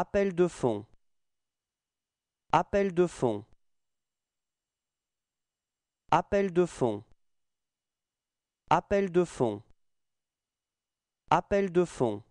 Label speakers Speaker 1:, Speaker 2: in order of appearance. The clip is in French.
Speaker 1: Appel de fond Appel de fond Appel de fond Appel de fond Appel de fond